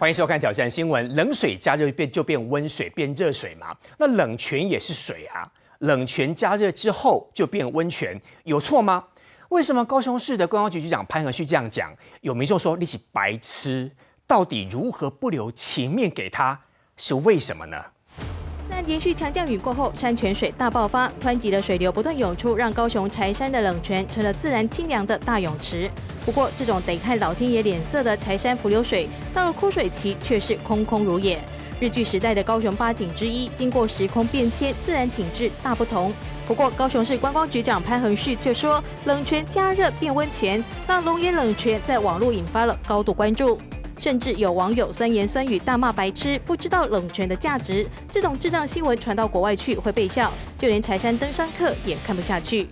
欢迎收看《挑战新闻》。冷水加热变就变温水，变热水嘛？那冷泉也是水啊，冷泉加热之后就变温泉，有错吗？为什么高雄市的观光局局长潘和旭这样讲？有民众说你是白痴，到底如何不留情面给他？是为什么呢？但连续强降雨过后，山泉水大爆发，湍急的水流不断涌出，让高雄柴山的冷泉成了自然清凉的大泳池。不过，这种得看老天爷脸色的柴山浮流水，到了枯水期却是空空如也。日据时代的高雄八景之一，经过时空变迁，自然景致大不同。不过，高雄市观光局长潘恒旭却说，冷泉加热变温泉，让龙眼冷泉在网络引发了高度关注。甚至有网友酸言酸语大骂白痴，不知道冷泉的价值。这种智障新闻传到国外去会被笑，就连柴山登山客也看不下去。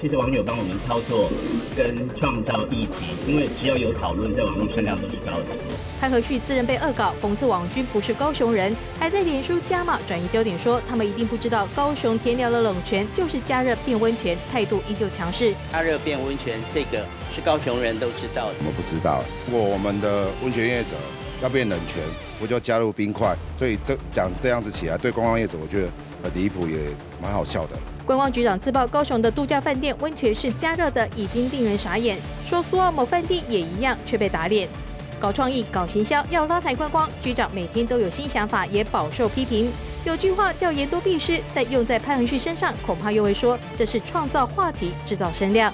其实网友帮我们操作跟创造议题，因为只要有讨论，在网络声量都是高的。潘和旭自认被恶搞，讽刺网军不是高雄人，还在脸书加码转移焦点，说他们一定不知道高雄天聊的冷泉就是加热变温泉，态度依旧强势。加热变温泉，这个是高雄人都知道的。我们不知道，不果我们的温泉业者要变冷泉，不就加入冰块？所以这讲这样子起来，对观光业者我觉得很离谱，也蛮好笑的。观光局长自曝高雄的度假饭店温泉是加热的，已经令人傻眼。说苏澳某饭店也一样，却被打脸。搞创意、搞行销，要拉抬观光局长，每天都有新想法，也饱受批评。有句话叫“言多必失”，但用在潘恒旭身上，恐怕又会说这是创造话题、制造声量。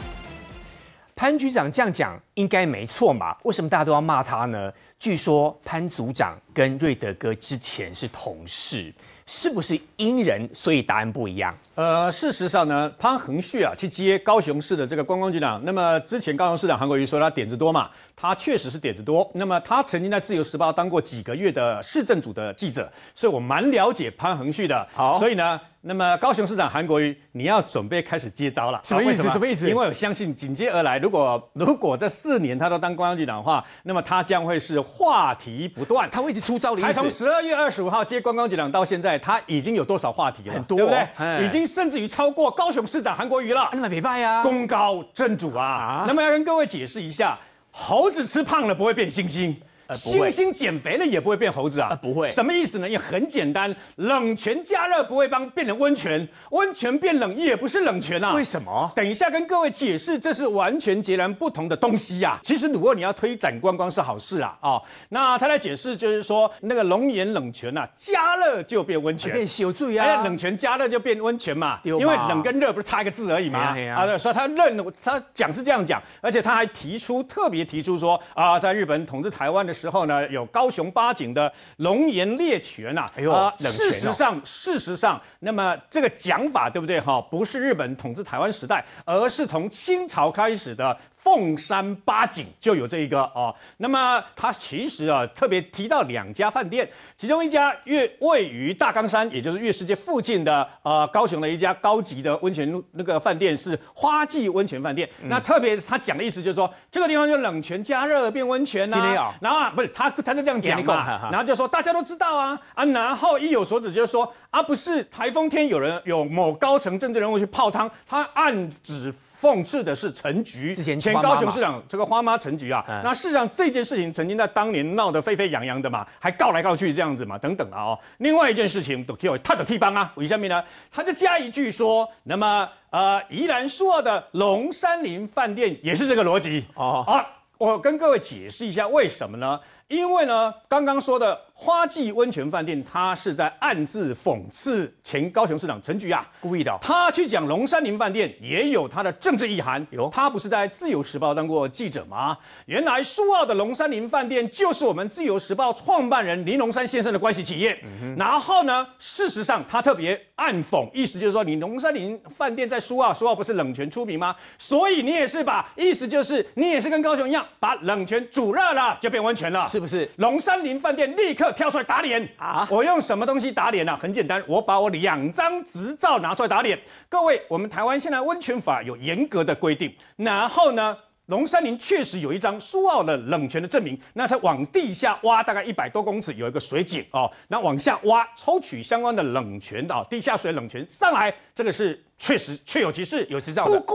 潘局长这样讲应该没错嘛？为什么大家都要骂他呢？据说潘组长跟瑞德哥之前是同事，是不是因人所以答案不一样？呃，事实上呢，潘恒旭啊去接高雄市的这个观光局长，那么之前高雄市长韩国瑜说他点子多嘛？他确实是点子多。那么他曾经在自由时报当过几个月的市政组的记者，所以我蛮了解潘恒旭的。好，所以呢，那么高雄市长韩国瑜，你要准备开始接招了。什么意思？什么意思？因为我相信紧接而来，如果 如果这四年他都当公安局长的话，那么他将会是话题不断。他会一直出招。才从十二月二十五号接观光局长到现在，他已经有多少话题了？很多，对不对？已经甚至于超过高雄市长韩国瑜了。那么别拜呀？功高震主啊！那么要跟各位解释一下？猴子吃胖了不会变猩猩。猩猩减肥了也不会变猴子啊？不会，什么意思呢？也很简单，冷泉加热不会帮变成温泉，温泉变冷也不是冷泉呐。为什么？等一下跟各位解释，这是完全截然不同的东西呀。其实如果你要推展观光是好事啊。哦，那他在解释就是说，那个龙岩冷泉呐，加热就变温泉，有啊？冷泉加热就变温泉嘛，因为冷跟热不是差一个字而已吗？啊，所以他认他讲是这样讲，而且他还提出特别提出说啊，在日本统治台湾的。时候呢，有高雄八景的龙岩猎犬呐，啊，事实上，事实上，那么这个讲法对不对哈？不是日本统治台湾时代，而是从清朝开始的。凤山八景就有这一个哦。那么他其实啊特别提到两家饭店，其中一家越位于大冈山，也就是越世界附近的呃高雄的一家高级的温泉那个饭店是花季温泉饭店。那特别他讲的意思就是说这个地方用冷泉加热变温泉呐，然后不是他他就这样讲嘛，然后就说大家都知道啊啊，然后一有所指就是说啊不是台风天有人有某高层政治人物去泡汤，他暗指。讽刺的是陈菊，前高雄市长这个花妈陈菊啊，那事实上这件事情曾经在当年闹得沸沸扬扬的嘛，还告来告去这样子嘛，等等啊哦。另外一件事情，都叫他的替帮啊，我下面呢，他就加一句说，那么呃宜兰树二的龙山林饭店也是这个逻辑哦。好，我跟各位解释一下为什么呢？因为呢，刚刚说的花季温泉饭店，他是在暗自讽刺前高雄市长陈菊啊，故意的。他去讲龙山林饭店，也有他的政治意涵。有，他不是在自由时报当过记者吗？原来苏澳的龙山林饭店就是我们自由时报创办人林龙山先生的关系企业。然后呢，事实上他特别暗讽，意思就是说，你龙山林饭店在苏澳，苏澳不是冷泉出名吗？所以你也是把，意思就是你也是跟高雄一样，把冷泉煮热了就变温泉了。是不是龙山林饭店立刻跳出来打脸啊？我用什么东西打脸呢？很简单，我把我两张执照拿出来打脸。各位，我们台湾现在温泉法有严格的规定。然后呢，龙山林确实有一张苏澳的冷泉的证明。那它往地下挖大概一百多公尺，有一个水井哦，那往下挖抽取相关的冷泉的地下水冷泉上来，这个是确实确有其事，有其照。不过。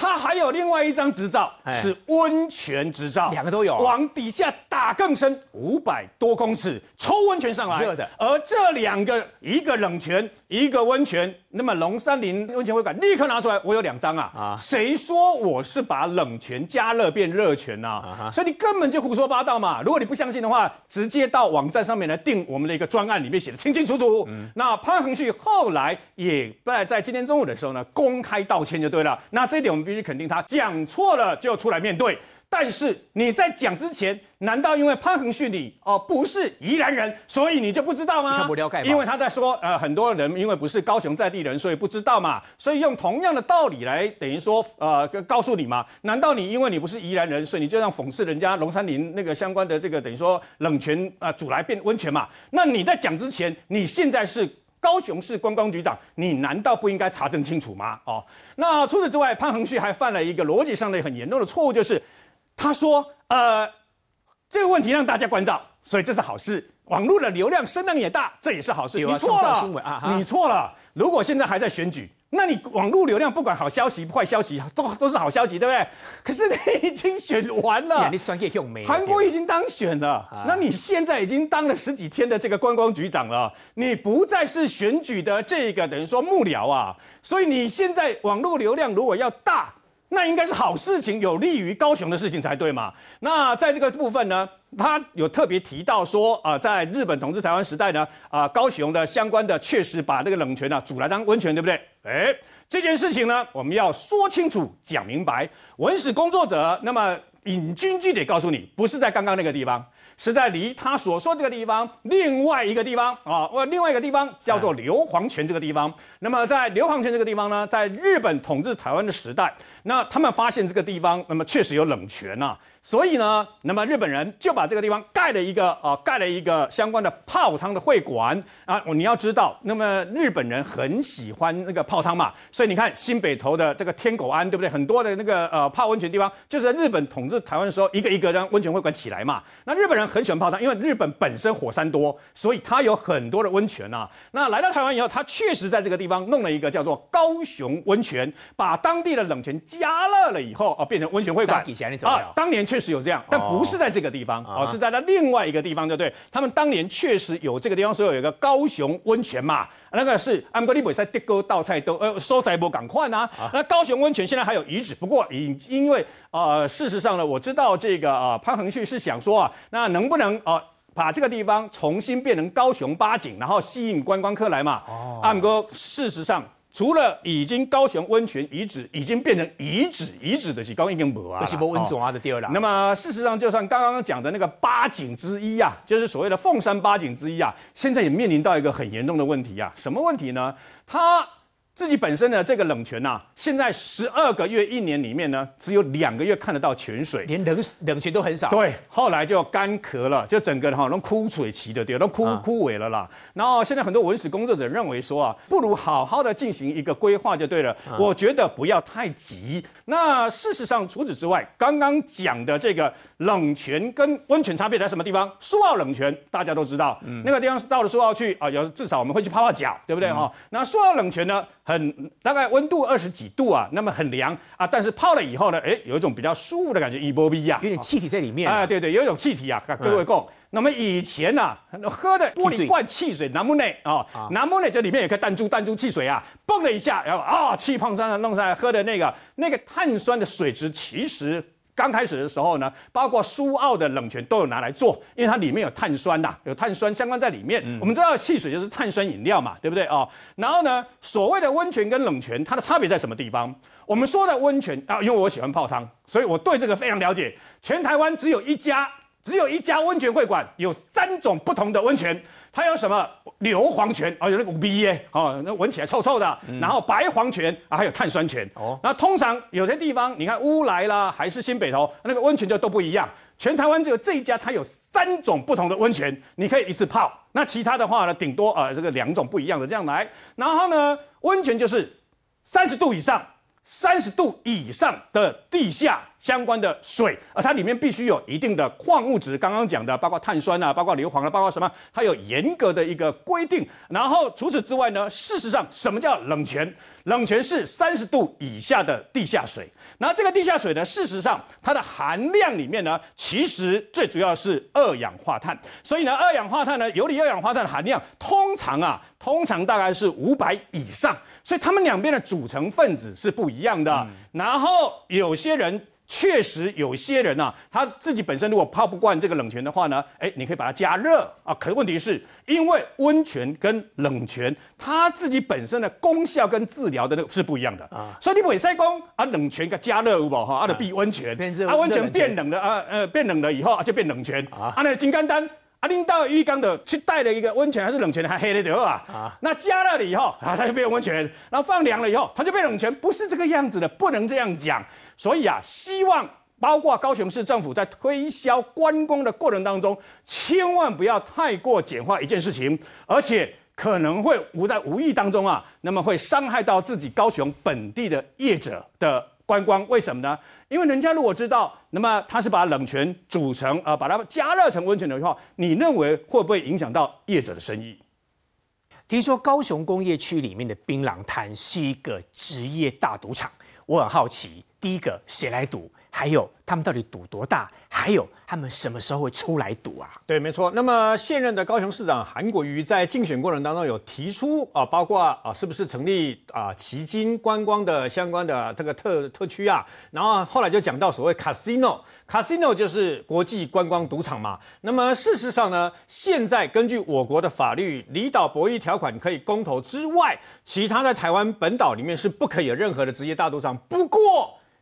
他还有另外一张执照，是温泉执照，两个都有，往底下打更深，五百多公尺抽温泉上来。是的。而这两个，一个冷泉，一个温泉，那么龙山林温泉会馆立刻拿出来，我有两张啊啊！谁说我是把冷泉加热变热泉呢？所以你根本就胡说八道嘛！如果你不相信的话，直接到网站上面来订我们的一个专案，里面写的清清楚楚。嗯。那潘恒旭后来也在在今天中午的时候呢，公开道歉就对了。那这一点我们。必须肯定他讲错了就要出来面对，但是你在讲之前，难道因为潘恒旭你哦不是宜兰人，所以你就不知道吗？他不了解因为他在说，呃，很多人因为不是高雄在地人，所以不知道嘛，所以用同样的道理来等于说，呃，告诉你嘛，难道你因为你不是宜兰人，所以你就让讽刺人家龙山林那个相关的这个等于说冷泉啊煮来变温泉嘛？那你在讲之前，你现在是？高雄市观光局长，你难道不应该查证清楚吗？哦，那除此之外，潘恒旭还犯了一个逻辑上的很严重的错误，就是他说，呃，这个问题让大家关照，所以这是好事。网络的流量声量也大，这也是好事。你错了，你错了。如果现在还在选举。那你网络流量不管好消息坏消息都都是好消息，对不对？可是你已经选完了，韩国已经当选了。那你现在已经当了十几天的这个观光局长了，你不再是选举的这个等于说幕僚啊。所以你现在网络流量如果要大。那应该是好事情，有利于高雄的事情才对嘛？那在这个部分呢，他有特别提到说，啊，在日本统治台湾时代呢，啊，高雄的相关的确实把那个冷泉呢煮来当温泉，对不对？哎，这件事情呢，我们要说清楚、讲明白。文史工作者，那么引军据得告诉你，不是在刚刚那个地方，是在离他所说这个地方另外一个地方啊，或另外一个地方叫做硫磺泉这个地方。那么在硫磺泉这个地方呢，在日本统治台湾的时代，那他们发现这个地方，那么确实有冷泉呐，所以呢，那么日本人就把这个地方盖了一个啊，盖了一个相关的泡汤的会馆啊。你要知道，那么日本人很喜欢那个泡汤嘛，所以你看新北投的这个天狗庵，对不对？很多的那个呃泡温泉地方，就是在日本统治台湾的时候，一个一个让温泉会馆起来嘛。那日本人很喜欢泡汤，因为日本本身火山多，所以它有很多的温泉呐。那来到台湾以后，它确实在这个地方。方弄了一个叫做高雄温泉，把当地的冷泉加热了以后，啊，变成温泉会馆。啊，当年确实有这样，但不是在这个地方，哦，是在那另外一个地方，对不对？他们当年确实有这个地方，所以有一个高雄温泉嘛。那个是安格利姆在蒂哥道菜都呃收窄波港快呢？那高雄温泉现在还有遗址，不过已因为呃，事实上呢，我知道这个啊，潘恒旭是想说啊，那能不能啊？把这个地方重新变成高雄八景，然后吸引观光客来嘛。阿姆哥，事实上，除了已经高雄温泉遗址已经变成遗址遗址的是高义根博啊，高义温总啊的第二啦。那么事实上，就算刚刚讲的那个八景之一啊，就是所谓的凤山八景之一啊，现在也面临到一个很严重的问题啊。什么问题呢？它。自己本身的这个冷泉呐，现在十二个月一年里面呢，只有两个月看得到泉水，连冷冷泉都很少。对，后来就干涸了，就整个哈都枯水期的对，都枯枯萎了啦。然后现在很多文史工作者认为说啊，不如好好的进行一个规划就对了。我觉得不要太急。那事实上除此之外，刚刚讲的这个冷泉跟温泉差别在什么地方？苏澳冷泉大家都知道，嗯，那个地方到了苏澳去啊，有至少我们会去泡泡脚，对不对哈？那苏澳冷泉呢？很大概温度二十几度啊，那么很凉啊，但是泡了以后呢，哎，有一种比较舒服的感觉，一波一啊，有点气体在里面啊，对对，有一种气体啊，各位共。那么以前呢，喝的玻璃罐汽水，南木内哦，南木内这里面有个弹珠，弹珠汽水啊，蹦了一下，然后啊，气泡上弄上来，喝的那个那个碳酸的水质其实。刚开始的时候呢，包括苏澳的冷泉都有拿来做，因为它里面有碳酸呐，有碳酸相关在里面。我们知道汽水就是碳酸饮料嘛，对不对哦，然后呢，所谓的温泉跟冷泉，它的差别在什么地方？我们说的温泉啊，因为我喜欢泡汤，所以我对这个非常了解。全台湾只有一家，只有一家温泉会馆有三种不同的温泉。还有什么硫磺泉哦，有那个五 B 哦，那闻起来臭臭的。然后白黄泉啊，还有碳酸泉哦。那通常有些地方，你看乌来啦，还是新北头那个温泉就都不一样。全台湾只有这一家，它有三种不同的温泉，你可以一次泡。那其他的话呢，顶多啊这个两种不一样的这样来。然后呢，温泉就是三十度以上，三十度以上的地下。相关的水，而它里面必须有一定的矿物质。刚刚讲的，包括碳酸啊，包括硫磺啊，包括什么，它有严格的一个规定。然后除此之外呢，事实上，什么叫冷泉？冷泉是三十度以下的地下水。那这个地下水呢，事实上它的含量里面呢，其实最主要是二氧化碳。所以呢，二氧化碳呢，游离二氧化碳的含量通常啊，通常大概是五百以上。所以它们两边的组成分子是不一样的。然后有些人。确实有些人呢，他自己本身如果泡不惯这个冷泉的话呢，哎，你可以把它加热啊。可是问题是因为温泉跟冷泉，它自己本身的功效跟治疗的那个是不一样的啊。所以你伟塞公啊，冷泉个加热唔好哈，阿的变温泉，啊，温泉变冷了啊呃变冷了以后就变冷泉啊。阿那金刚丹啊拎到浴缸的去带了一个温泉还是冷泉还黑了得啊。那加热了以后啊，它就变温泉，然后放凉了以后它就变冷泉，不是这个样子的，不能这样讲。所以啊，希望包括高雄市政府在推销观光的过程当中，千万不要太过简化一件事情，而且可能会无在无意当中啊，那么会伤害到自己高雄本地的业者的观光。为什么呢？因为人家如果知道，那么他是把冷泉煮成啊，把它加热成温泉的话，你认为会不会影响到业者的生意？听说高雄工业区里面的槟榔摊是一个职业大赌场。我很好奇，第一个谁来读？还有他们到底赌多大？还有他们什么时候会出来赌啊？对，没错。那么现任的高雄市长韩国瑜在竞选过程当中有提出啊，包括啊，是不是成立啊旗津观光的相关的这个特特区啊？然后后来就讲到所谓 casino，casino 就是国际观光赌场嘛。那么事实上呢，现在根据我国的法律，离岛博弈条款可以公投之外，其他在台湾本岛里面是不可以有任何的职业大赌场。不过。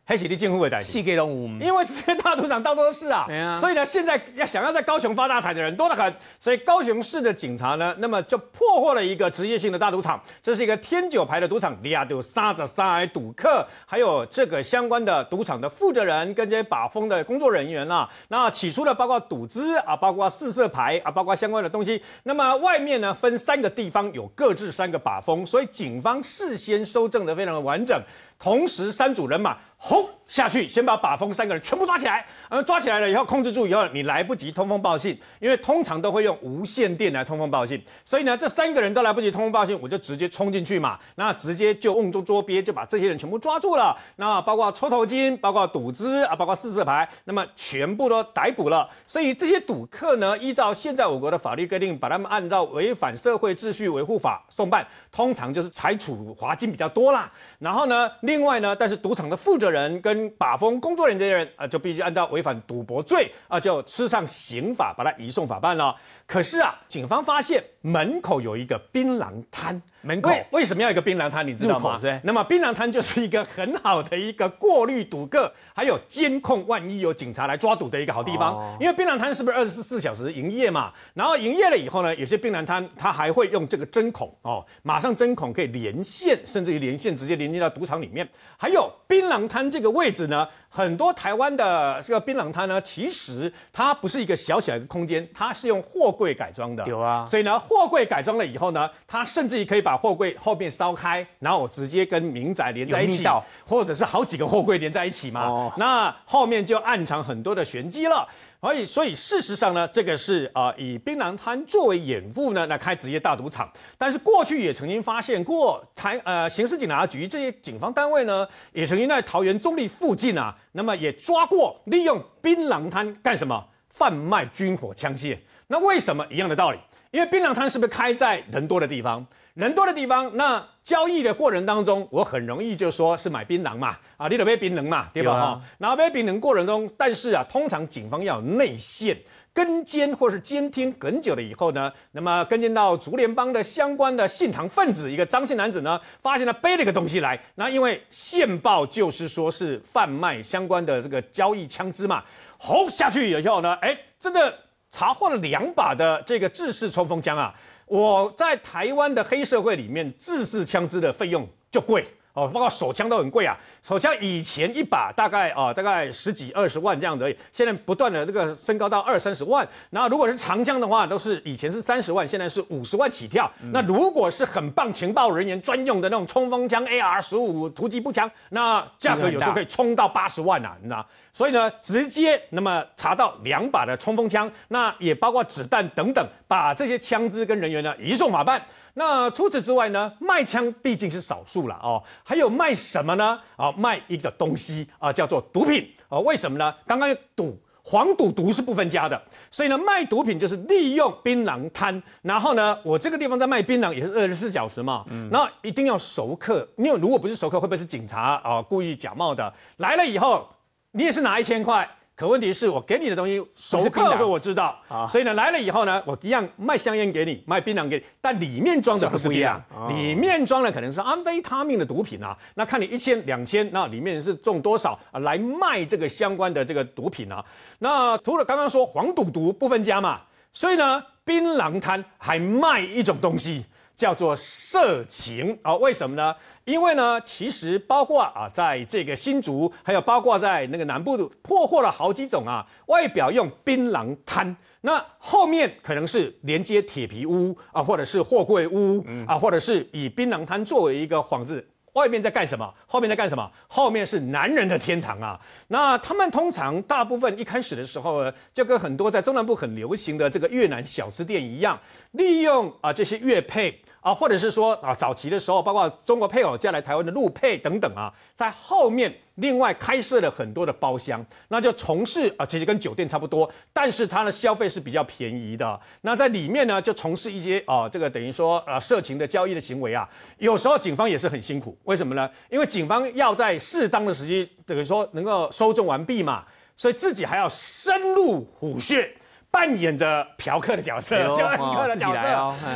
黑势力近乎的代四物，因为这些大赌场大多都是 啊，所以呢，现在要想要在高雄发大财的人多得很，所以高雄市的警察呢，那么就破获了一个职业性的大赌场，这是一个天九牌的赌场，底下有三者三矮赌客，还有这个相关的赌场的负责人跟这些把风的工作人员啦。那起初呢，包括赌资啊，包括四色牌啊，包括相关的东西。那么外面呢，分三个地方有各自三个把风，所以警方事先收证的非常的完整。同时，三组人马轰。下去，先把把风三个人全部抓起来。后抓起来了以后，控制住以后，你来不及通风报信，因为通常都会用无线电来通风报信。所以呢，这三个人都来不及通风报信，我就直接冲进去嘛。那直接就瓮中捉鳖，就把这些人全部抓住了。那包括抽头金，包括赌资啊，包括四色牌，那么全部都逮捕了。所以这些赌客呢，依照现在我国的法律规定，把他们按照违反社会秩序维护法送办，通常就是采处罚金比较多啦。然后呢，另外呢，但是赌场的负责人跟把风工作人员这些人啊，就必须按照违反赌博罪啊，就吃上刑法，把他移送法办了。可是啊，警方发现门口有一个槟榔摊。门口为什么要一个槟榔摊？你知道吗？那么槟榔摊就是一个很好的一个过滤赌客，还有监控，万一有警察来抓赌的一个好地方。因为槟榔摊是不是二十四小时营业嘛？然后营业了以后呢，有些槟榔摊它还会用这个针孔哦，马上针孔可以连线，甚至于连线直接连接到赌场里面。还有槟榔摊这个位置呢？很多台湾的这个槟榔摊呢，其实它不是一个小小的空间，它是用货柜改装的。有啊，所以呢，货柜改装了以后呢，它甚至于可以把货柜后面烧开，然后我直接跟民宅连在一起，或者是好几个货柜连在一起嘛。那后面就暗藏很多的玄机了。所以，所以事实上呢，这个是啊，以槟榔摊作为掩护呢，那开职业大赌场。但是过去也曾经发现过，台呃刑事警察局这些警方单位呢，也曾经在桃园中立附近啊，那么也抓过利用槟榔摊干什么？贩卖军火枪械。那为什么一样的道理？因为槟榔摊是不是开在人多的地方？人多的地方，那交易的过程当中，我很容易就说是买槟榔嘛，啊，你得杯槟榔嘛，对吧？哈，然后备槟榔过程中，但是啊，通常警方要内线跟监或是监听很久了以后呢，那么跟进到竹联帮的相关的信藏分子一个张姓男子呢，发现他背了一个东西来，那因为线报就是说是贩卖相关的这个交易枪支嘛，吼下去以后呢，哎，真的查获了两把的这个制式冲锋枪啊。我在台湾的黑社会里面，自制枪支的费用就贵。哦，包括手枪都很贵啊，手枪以前一把大概啊大概十几二十万这样而已，现在不断的这个升高到二三十万。然后如果是长枪的话，都是以前是三十万，现在是五十万起跳。那如果是很棒情报人员专用的那种冲锋枪 A R 十五突击步枪，那价格有时候可以冲到八十万呐，你知道？所以呢，直接那么查到两把的冲锋枪，那也包括子弹等等，把这些枪支跟人员呢移送法办。那除此之外呢？卖枪毕竟是少数了哦，还有卖什么呢？啊，卖一个东西啊，叫做毒品啊。为什么呢？刚刚赌黄赌毒是不分家的，所以呢，卖毒品就是利用槟榔摊。然后呢，我这个地方在卖槟榔也是二十四小时嘛，那一定要熟客。因为如果不是熟客，会不会是警察啊？故意假冒的来了以后，你也是拿一千块。可问题是我给你的东西，熟客说我知道，所以呢来了以后呢，我一样卖香烟给你，卖槟榔给你，但里面装的不是一样，里面装的可能是安非他命的毒品啊。那看你一千两千，那里面是中多少啊？来卖这个相关的这个毒品啊。那除了刚刚说黄赌毒不分家嘛，所以呢，槟榔摊还卖一种东西。叫做色情啊？为什么呢？因为呢，其实包括啊，在这个新竹，还有包括在那个南部，破获了好几种啊。外表用槟榔摊，那后面可能是连接铁皮屋啊，或者是货柜屋啊，或者是以槟榔摊作为一个幌子，外面在干什么？后面在干什么？后面是男人的天堂啊。那他们通常大部分一开始的时候，呢，就跟很多在中南部很流行的这个越南小吃店一样，利用啊这些乐配。啊，或者是说啊，早期的时候，包括中国配偶嫁来台湾的陆配等等啊，在后面另外开设了很多的包厢，那就从事啊，其实跟酒店差不多，但是它的消费是比较便宜的。那在里面呢，就从事一些啊，这个等于说啊，色情的交易的行为啊，有时候警方也是很辛苦，为什么呢？因为警方要在适当的时机，等于说能够收众完毕嘛，所以自己还要深入虎穴。扮演着嫖客的角色，叫暗客的角色。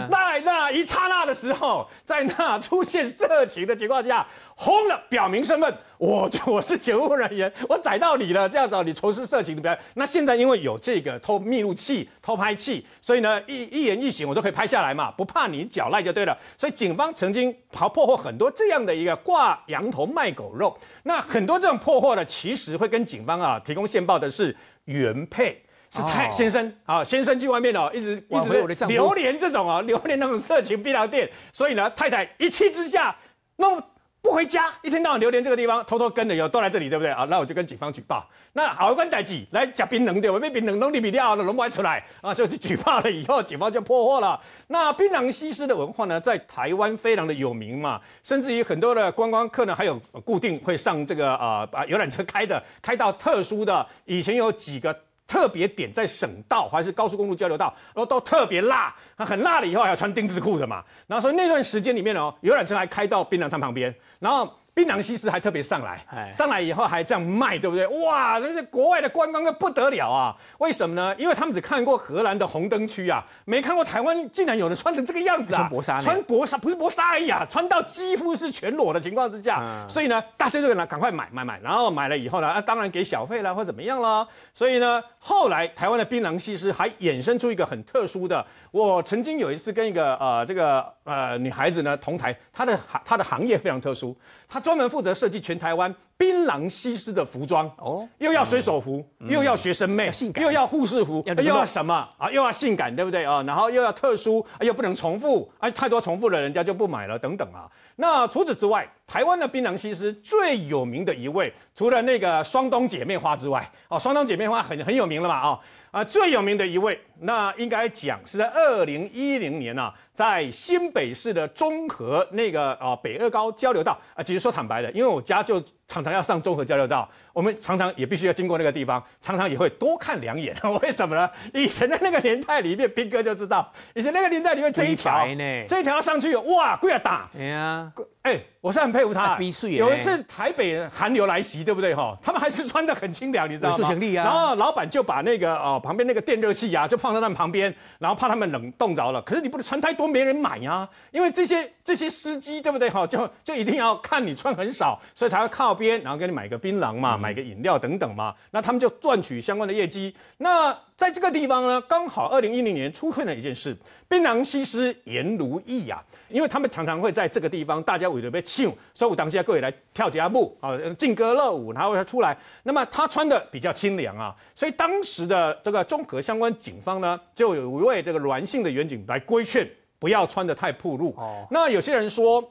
那那一刹那的时候，在那出现色情的情况下，轰了表明身份。我我是警务人员，我逮到你了。这样子，你从事色情的表。那现在因为有这个偷密录器、偷拍器，所以呢，一一言一行我都可以拍下来嘛，不怕你狡赖就对了。所以警方曾经破破获很多这样的一个挂羊头卖狗肉。那很多这种破获呢，其实会跟警方啊提供线报的是原配。是太先生啊，先生去外面哦，一直一直流连这种啊，流 连那种色情槟榔店，所以呢，太太一气之下，那不回家，一天到晚流连这个地方，偷偷跟了有都来这里，对不对啊？那我就跟警方举报，那好官逮住来假槟榔对我面槟榔都里边料了，融不出来啊，就去举报了以后，警方就破获了。那槟榔西施的文化呢，在台湾非常的有名嘛，甚至于很多的观光客呢，还有固定会上这个啊，把游览车开的开到特殊的，以前有几个。特别点在省道还是高速公路交流道，然后都特别辣，很辣了以后还要穿丁字裤的嘛。然后以那段时间里面呢，游览车还开到槟榔摊旁边，然后。槟榔西施还特别上来，上来以后还这样卖，对不对？哇，那些国外的观光客不得了啊！为什么呢？因为他们只看过荷兰的红灯区啊，没看过台湾竟然有人穿成这个样子啊！穿薄纱，穿薄纱不是薄纱呀，穿到几乎是全裸的情况之下，所以呢，大家就来赶快买买买，然后买了以后呢，啊，当然给小费啦或怎么样啦。所以呢，后来台湾的槟榔西施还衍生出一个很特殊的，我曾经有一次跟一个呃这个呃女孩子呢同台，她的行她的行业非常特殊。他专门负责设计全台湾。槟榔西施的服装哦，又要水手服，又要学生妹，又要护士服，又要什么啊？又要性感，对不对啊？然后又要特殊，又不能重复，啊，太多重复了，人家就不买了，等等啊。那除此之外，台湾的槟榔西施最有名的一位，除了那个双冬姐妹花之外，哦，双冬姐妹花很很有名了嘛，啊啊，最有名的一位，那应该讲是在二零一零年呢，在新北市的中和那个啊北二高交流道啊，其实说坦白的，因为我家就。常常要上综合交流道。我们常常也必须要经过那个地方，常常也会多看两眼。为什么呢？以前的那个年代里面，兵哥就知道，以前那个年代里面这一条，这一条上去，哇，跪来打。哎呀，哎，我是很佩服他。有一次台北寒流来袭，对不对哈？他们还是穿得很清凉，你知道吗？行啊。然后老板就把那个哦旁边那个电热器啊，就放在他旁边，然后怕他们冷冻着了。可是你不能穿太多没人买呀，因为这些这些司机对不对哈？就就一定要看你穿很少，所以才会靠边，然后给你买个槟榔嘛。买个饮料等等嘛，那他们就赚取相关的业绩。那在这个地方呢，刚好二零一零年出现了一件事，槟榔西施颜如意啊，因为他们常常会在这个地方，大家围着被较所以我当要各位来跳几下步，啊，劲歌热舞，然后他出来，那么他穿的比较清凉啊，所以当时的这个综合相关警方呢，就有一位这个栾性的员警来规劝，不要穿的太暴露。那有些人说，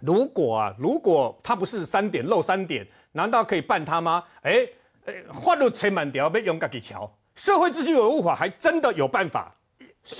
如果啊，如果他不是三点露三点。难道可以办他吗？哎，哎，花都扯满条，被用家给撬。社会秩序维护法还真的有办法，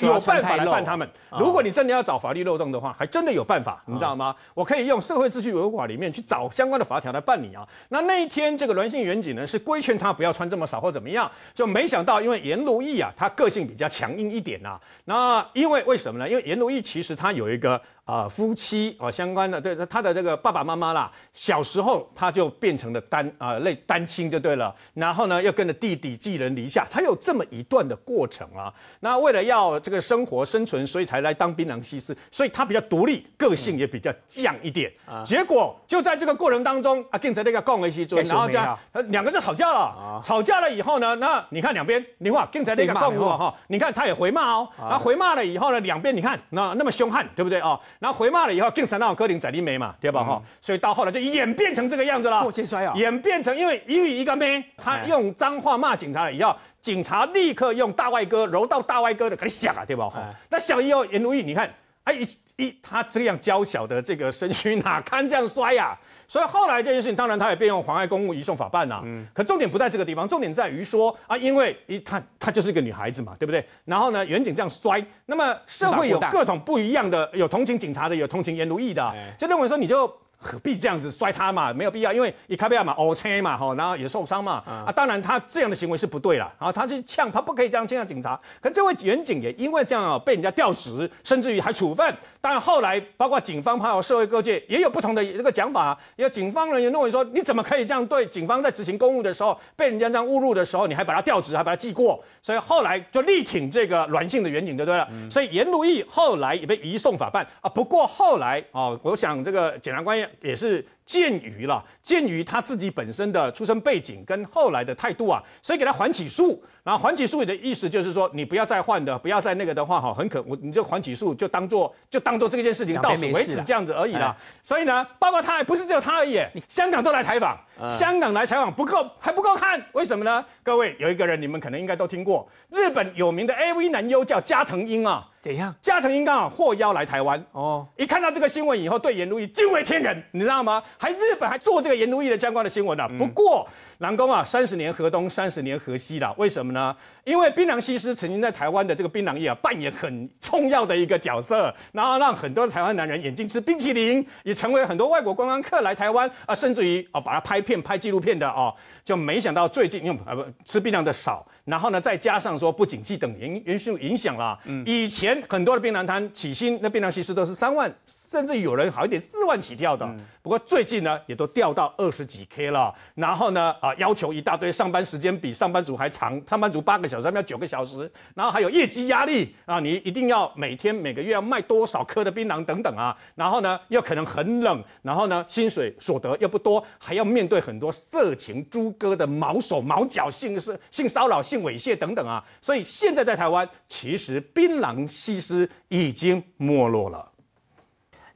有办法来办他们。如果你真的要找法律漏洞的话，还真的有办法，你知道吗？我可以用社会秩序维护法里面去找相关的法条来办你啊。那那一天，这个栾姓远景呢，是规劝他不要穿这么少或怎么样，就没想到，因为颜如意啊，他个性比较强硬一点呐。那因为为什么呢？因为颜如意其实他有一个。啊，夫妻啊，相关的，对，他的这个爸爸妈妈啦，小时候他就变成了单啊，类单亲就对了。然后呢，又跟着弟弟寄人篱下，才有这么一段的过程啊。那为了要这个生活生存，所以才来当槟榔西施，所以他比较独立，个性也比较犟一点。结果就在这个过程当中，啊，金才那个共为西做，然后这样，两个就吵架了。吵架了以后呢，那你看两边，你看金才那个更维哈，你看他也回骂哦，然回骂了以后呢，两边你看那那么凶悍，对不对哦？然后回骂了以后，更惨，那柯林在你没嘛，对吧？哈，所以到后来就演变成这个样子了。过肩摔啊！演变成因为因为一个妹，她用脏话骂警察了以后，警察立刻用大外哥揉到大外哥的，可响啊，对吧？哈，那响以后，颜如玉，你看。哎，一一，她这样娇小的这个身躯 哪堪这样摔呀？所以后来这件事情，当然她也被用妨碍公务移送法办呐。嗯，可重点不在这个地方，重点在于说啊，因为一她她就是个女孩子嘛，对不对？然后呢，远景这样摔，那么社会有各种不一样的，有同情警察的，有同情颜如意的，就认为说你就。何必这样子摔他嘛？没有必要，因为伊卡贝亚嘛，哦车嘛，吼，然后也受伤嘛。啊，当然他这样的行为是不对了。啊，他是呛他不可以这样呛警察。可这位远警也因为这样被人家调职，甚至于还处分。当然后来包括警方还有社会各界也有不同的这个讲法。因为警方人员认为说，你怎么可以这样对？警方在执行公务的时候，被人家这样侮辱的时候，你还把他调职，还把他记过。所以后来就力挺这个软性的远警，对不对了？所以严如意后来也被移送法办啊。不过后来哦，我想这个检察官。也是。鉴于了，鉴于他自己本身的出身背景跟后来的态度啊，所以给他缓起诉。然后缓起诉的意思就是说，你不要再换的，不要再那个的话哈，很可我你就缓起诉，就当做就当做这件事情到此为止这样子而已啦。所以呢，包括他还不是只有他而已，香港都来采访，香港来采访不够还不够看，为什么呢？各位有一个人，你们可能应该都听过，日本有名的 AV 男优叫加藤鹰啊。怎样？加藤鹰刚好获邀来台湾。哦。一看到这个新闻以后，对颜如玉惊为天人，你知道吗？还日本还做这个颜如玉的相关的新闻呢？不过南宫啊，三十年河东，三十年河西了，为什么呢？因为槟榔西施曾经在台湾的这个槟榔业啊扮演很重要的一个角色，然后让很多台湾男人眼睛吃冰淇淋，也成为很多外国观光客来台湾啊，甚至于啊把它拍片拍纪录片的哦，就没想到最近用啊不吃槟榔的少，然后呢再加上说不景气等因因素影响啦，以前很多的槟榔摊起薪那槟榔西施都是三万，甚至有人好一点四万起跳的，不过最近呢也都掉到二十几 K 了，然后呢啊要求一大堆上班时间比上班族还长，上班族八个小。早上要九个小时，然后还有业绩压力啊！你一定要每天每个月要卖多少颗的槟榔等等啊！然后呢，又可能很冷，然后呢，薪水所得又不多，还要面对很多色情猪哥的毛手毛脚性是性骚扰、性猥亵等等啊！所以现在在台湾，其实槟榔西施已经没落了。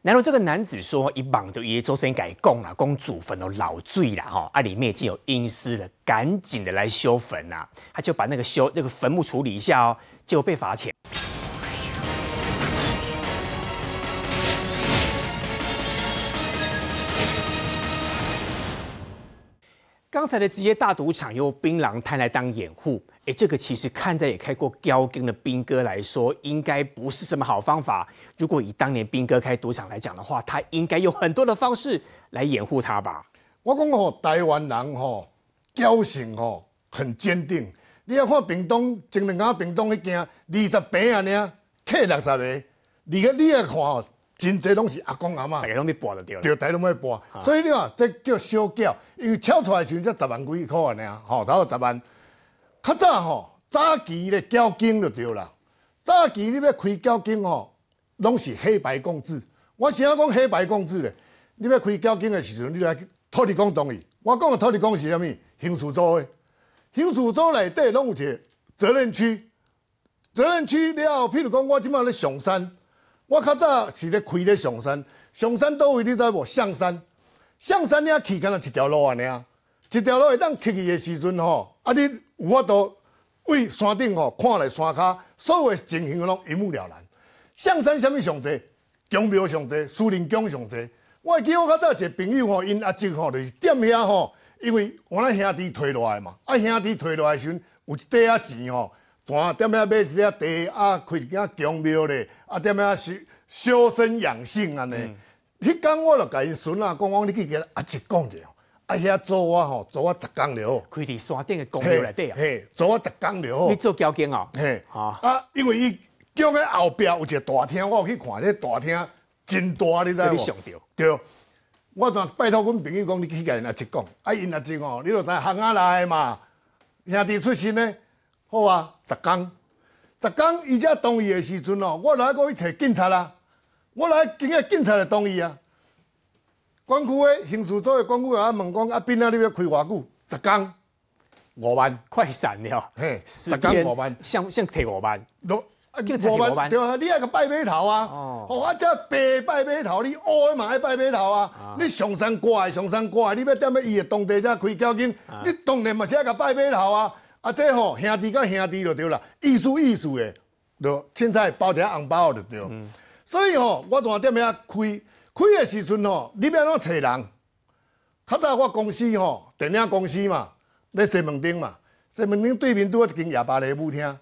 然后这个男子说：“一绑的已周生改供了，供祖坟都老醉了哈！啊，里面已经有阴尸了，赶紧的来修坟呐！他就把那个修那个坟墓处理一下哦，果被罚钱。”刚才的职业大赌场用槟榔摊来当掩护，哎，这个其实看在也开过标根的兵哥来说，应该不是什么好方法。如果以当年兵哥开赌场来讲的话，他应该有很多的方式来掩护他吧。我讲哦，台湾人吼，交情哦很坚定。你要看屏东前两间屏东那件二十平啊，尔客六十个，你个你也看哦。真侪拢是阿公阿妈，就个拢要跋。所以你看，这叫小缴，因为超出来时阵才十万几箍克尔啊，吼，才到十万。较早吼，早期的交警就对啦，早期你要开交警吼，拢是黑白共治。我要讲黑白共治的，你要开交警的时阵，你来脱离讲同意。我讲的脱离共是啥物？行组的，行事组内底拢有一个责任区，责任区了，后，譬如讲我即满咧上山。我较早是咧开咧上山，上山倒位，你知无？象山，象山你啊去，敢若一条路安啊，一条路会当去去的时阵吼，啊，你有法度为山顶吼看来山骹所有的情形拢一目了然。象山什物上侪，江庙上侪，苏林江上侪。我会记我较早一个朋友吼，因阿叔吼就是踮遐吼，因为我那兄弟推落来嘛，啊，兄弟推落来时，阵有一块仔钱吼。怎点在买一只茶啊，开一间庙咧。啊，点边修修身养性安尼。迄天我著甲因孙啊，讲，讲你去甲阿叔讲着，啊遐做我吼，做我十工流，开伫山顶的公庙内底啊。嘿，做我十工流。你做交警哦。嘿，啊，因为伊叫个后壁有一个大厅，我有去看迄大厅真大，你知？得上着对，我怎拜托阮朋友讲，你去甲因阿叔讲。啊，因阿叔哦，你著知行啊来嘛，兄弟出身诶。好啊，十工，十工，伊才同意的时阵哦，我来个去找警察啦，我来经个警察就同意啊。管区的刑事组的管区员问讲，啊，边仔你要开偌久？十工，五万，快闪了，嘿，十工五万，像像提五万，六，五万，对啊，你爱个拜码头啊，哦，啊，家白拜码头，你乌的嘛爱拜码头啊，你上山过来，上山过来，你要踮咧伊的当地才开交警，你当然嘛是爱个拜码头啊。啊，这吼兄弟甲兄弟就对啦，意思意思的，就凊彩包一下红包就对。所以吼，我总在遐开开的时阵吼，你要怎找人？较早我公司吼，电影公司嘛，咧西门町嘛，西门町对面拄啊一间夜巴雷舞厅。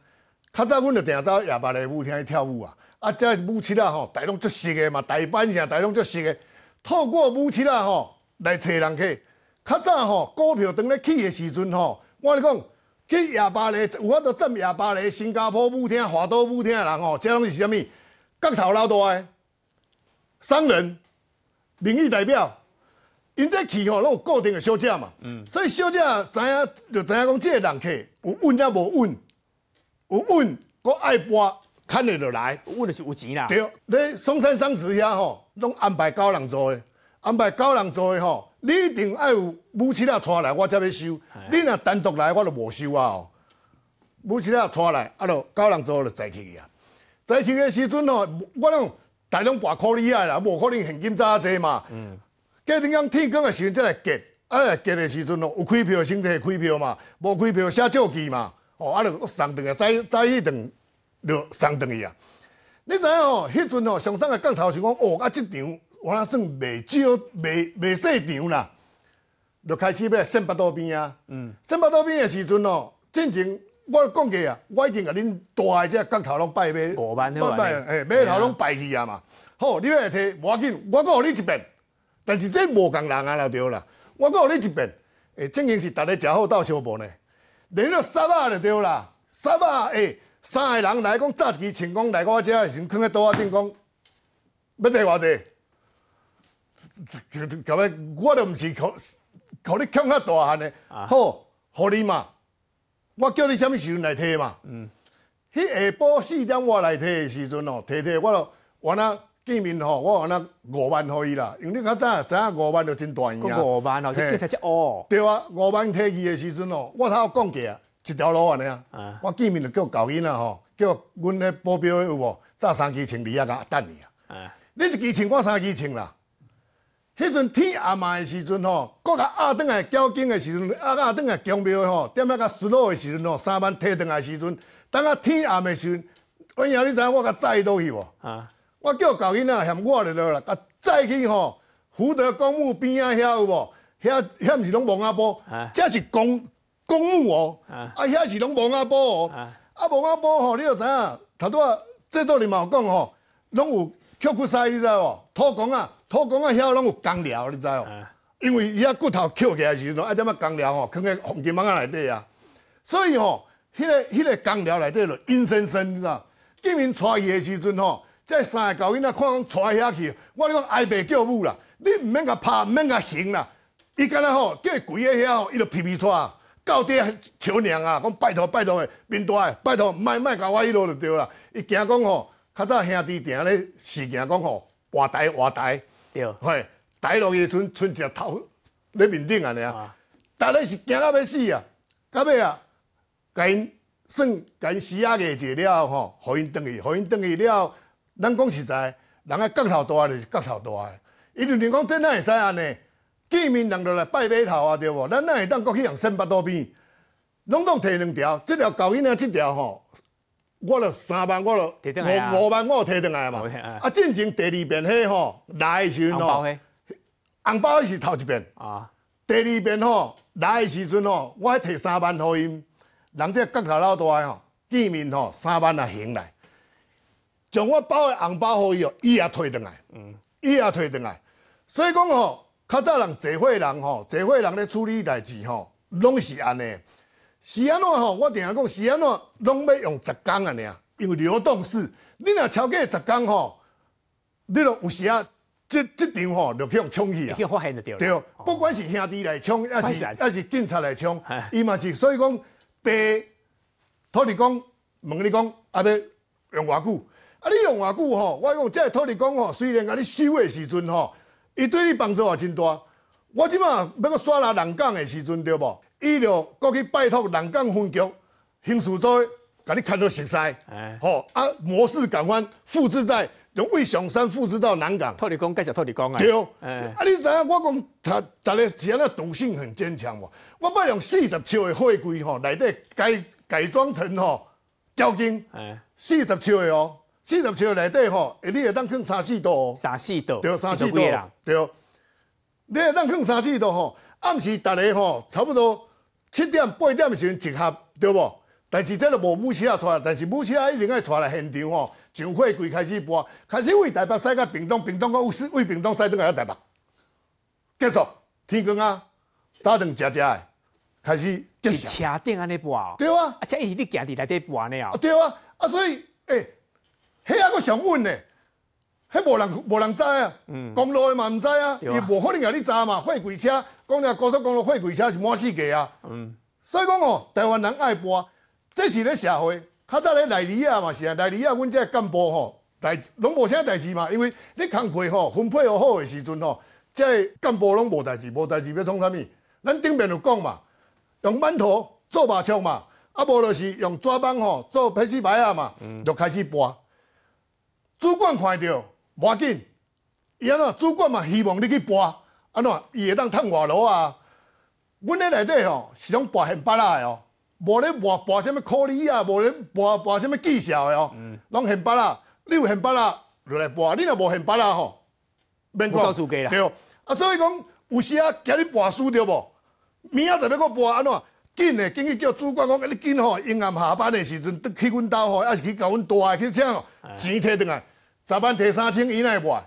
较早阮就定走夜巴雷舞厅去跳舞啊。啊，这舞池啊吼，大拢做熟诶嘛，大班人，大拢做熟诶，透过舞池啊吼来找人客。较早吼，股票当咧起的时阵吼，我咧讲。去亚巴黎，有法度，占亚巴黎、新加坡、舞厅、华都舞厅的人哦，这拢是啥物？角头老大诶，商人、民意代表，因这去吼拢有固定诶小姐嘛，所以小姐知影就知影讲，即个人客有稳抑无稳，有稳我爱拨，牵会落来。稳就是有钱啦。对，你松山、商十遐吼，拢安排高人做诶，安排高人做诶吼。你一定爱有武妻俩带来，我才要收。你若单独来，我就无收啊。武妻俩带来，啊，就搞人做就载起去啊。载起去时阵哦，我拢大量挂苦你啊啦，无可能现金揸济嘛。嗯。过点光天光的时阵才来结，啊结的时阵哦，有开票先摕开票嘛，无开票写借据嘛。哦，啊就送等个再再一顿就送等去啊。你知影哦，迄阵哦，上山诶，降头是讲哦啊即场。我算未少、未、未细场啦，就开始要来新北道边啊。嗯，新北道边的时阵哦，进前我讲过啊，我已经甲恁大个只角头拢拜拜，拜拜，诶，尾头拢拜去啊嘛。好，你要来提，无要紧，我互你一遍。但是这无共人啊啦，对啦，我互你一遍。诶，正正是逐日食好斗相无呢。恁个三百就对啦，三百诶，三个人来讲，早支情况来我这时，囥喺桌仔顶讲，要提偌济？格格我都毋是靠靠你强较大汉的，好，互你嘛。我叫你啥物时阵来摕嘛。嗯。迄下晡四点我来摕的时阵哦，摕摕我咯，我若见面吼，我若五万互伊啦，因为你早知影五万就真大意啊。五万哦，七哦。对啊，五万摕去的时阵哦，我头讲过啊，一条路安尼啊。我见面就叫交因啊吼，叫阮诶保镖有无？早三支穿你啊，等你啊。啊。你一支穿，我三支穿啦。迄阵天暗嘛，的时阵吼，搁甲阿登来交警的时阵，阿阿登来强庙吼，踮了甲失落的时阵吼，三班贴灯来时阵，等下天暗的时，阵，阮爷你知影我甲载倒去无？啊！我叫交警啊，嫌我了了啦。甲载去吼，福德公墓边啊遐有无？遐遐毋是拢无阿婆，这是公公墓哦。啊！遐是拢无阿婆哦。啊！无阿婆吼，你着知影，头拄多这多嘛有讲吼，拢有。曲骨塞，你知无？土工啊！土工啊，遐拢有钢料，你知无？因为伊遐骨头扣起来时阵，啊，点么钢料吼，放个黄金毛啊内底啊。所以吼，迄个迄个钢料内底就阴森森，你知道？见面拽伊的时阵吼，这三个狗囡仔看讲拽遐去，我讲挨爸叫母啦！你毋免甲拍，毋免甲行啦！伊敢若吼，皆跪喺遐吼，伊就皮皮啊，到底求娘啊！讲拜托拜托的，面大，拜托，卖卖甲我迄落就对啦。伊惊讲吼。较早兄弟定咧，是惊讲吼，画台画台，嘿，台落去剩剩一头咧面顶安尼啊，逐日是惊到要死啊！到尾啊，甲因算甲因死啊个做了吼，互因转去，互因转去了。咱讲实在，人个骨头大就是骨头大。伊就连讲真，哪会使安尼？见面人就来拜码头啊，对无？咱哪会当过去人三百多边？拢拢提两条，即条交伊呢，即条吼。我著三万，我著五五万，我摕转来嘛。啊，进前第二遍，迄吼来的时候吼，红包是头一遍啊。第二遍吼来的时候吼，我还摕三万给伊，人这骨头老大吼见面吼三万也行来，将我包的红包给伊哦，伊也摕转来，嗯，伊也摕转来。所以讲吼，较早人坐会人吼，坐会人咧处理代志吼，拢是安尼。是安怎吼？我定下讲是安怎，拢要用十尼啊？尔，因为流动式。你若超过十工吼，你若有时啊，即即场吼就互冲去啊。去发现就对了。对，不管是兄弟来冲，抑是抑是警察来冲，伊嘛是。所以讲，白托你讲，问你讲，啊，要用偌久？啊，你用偌久吼？我讲，即托你讲吼，虽然甲你收的时阵吼，伊对你帮助也真大。我即马要个刷拉人讲的时阵，对无？伊著过去拜托南港分局、刑事组，甲你牵到熟识，吼啊模式同款复制在从魏祥山复制到南港。托你讲，继续托你讲啊。对，啊你知影我讲，他逐个是安尼毒性很坚强无？我捌用四十七个火柜吼，内底改改装成吼交警，四十七个哦，四十七个内底吼，你会当放三四刀哦。三四刀。对，三四刀。对，你会当放三四刀吼，暗时逐个吼，差不多。七点八点的时候集合，对不？但是这都无武母车带，但是武母啊一定爱带来现场哦。上火柜开始播，开始为台北赛个屏东，屏东个有为屏东赛东来个台北。结束，天光啊，早顿食食的，开始结束。车顶安尼播？对啊，而且伊伫家己内底播呢啊？对啊，啊所以诶，遐个我想问呢。迄无人无人知啊！公路诶嘛，毋知啊，伊无可能甲你查嘛，货柜车，讲了高速公路货柜车是满世界啊！所以讲哦，台湾人爱跋这是咧社会。较早咧，内里啊嘛是啊，内里啊，阮只干部吼，代拢无啥代志嘛，因为你工课吼，分配学好诶时阵吼，即干部拢无代志，无代志要创啥物？咱顶面有讲嘛，用馒头做麻雀嘛，啊无就是用纸板吼做皮纸牌啊嘛，就开始跋。主管看着。要紧，伊安怎主管嘛希望你去博，安怎伊会当趁外劳啊？阮咧内底吼是种博现巴啦的哦，无人博博什么可立啊，无人博博什么技巧的哦，拢现白啦，你有现白啦就来博，你若无现白啦吼，免搞输机啦。对，啊，所以讲有时啊叫你博输对不？明仔再要搁博，安怎？紧的紧去叫主管讲，你紧吼，应暗下班的时阵去阮家吼，还是去甲阮大去请哦，钱摕回来。十万、十三千以内博，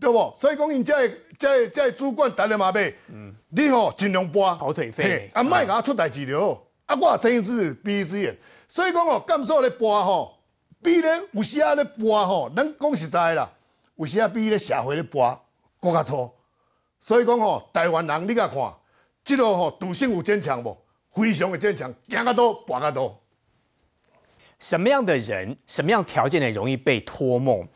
对不？所以讲，因这、这、这主管得了麻嗯，你吼尽量博，跑腿费，啊，莫我出代志了。啊，我睁一只眼闭一只眼。所以讲哦，甘肃咧博吼，比咧有时阿咧博吼，咱讲实在啦，有时阿比咧社会咧博更加粗。所以讲吼，台湾人你甲看，即落吼赌性有坚强无？非常的坚强，赢个多，博个多。什么样的人、什么样条件的容易被托梦？